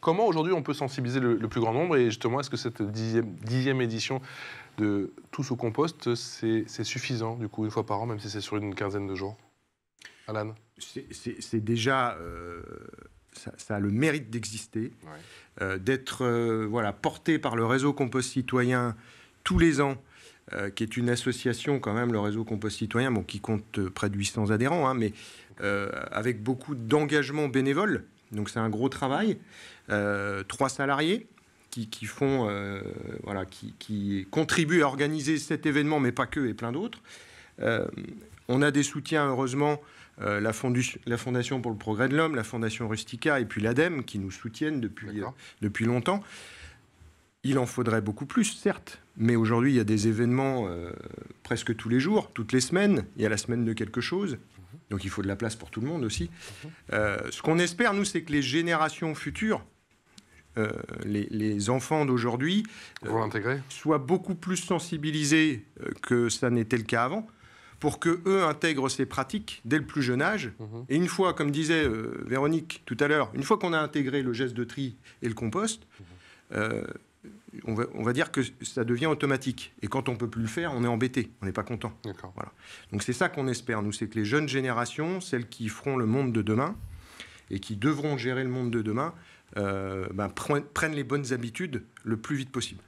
Comment aujourd'hui on peut sensibiliser le, plus grand nombre Et justement, est-ce que cette dixième, édition de Tous au compost, c'est suffisant, du coup, une fois par an, même si c'est sur une quinzaine de jours Alan C'est déjà. Euh, ça, a le mérite d'exister, euh, d'être euh, voilà, porté par le réseau Compost Citoyen tous les ans qui est une association quand même, le réseau Compost Citoyen, qui compte près de 800 adhérents, hein, mais avec beaucoup d'engagement bénévole. Donc c'est un gros travail. Euh, trois salariés qui, font, euh, voilà, qui, contribuent à organiser cet événement, mais pas que, et plein d'autres. Euh, on a des soutiens, heureusement, la, la, Fondation pour le progrès de l'homme, la Fondation Rustica et puis l'ADEME qui nous soutiennent depuis, depuis longtemps. Il en faudrait beaucoup plus, certes, mais aujourd'hui, il y a des événements presque tous les jours, toutes les semaines. Il y a la semaine de quelque chose. Donc il faut de la place pour tout le monde aussi. Euh, ce qu'on espère, nous, c'est que les générations futures, euh, les, enfants d'aujourd'hui, euh, soient beaucoup plus sensibilisés que ça n'était le cas avant pour que eux intègrent ces pratiques dès le plus jeune âge. Mhm. Et une fois, comme disait Véronique tout à l'heure, une fois qu'on a intégré le geste de tri et le compost, mhm on va, dire que ça devient automatique. Et quand on peut plus le faire, on est embêté, on n'est pas content. Donc c'est ça qu'on espère, nous, c'est que les jeunes générations, celles qui feront le monde de demain et qui devront gérer le monde de demain, euh, ben, prennent les bonnes habitudes le plus vite possible.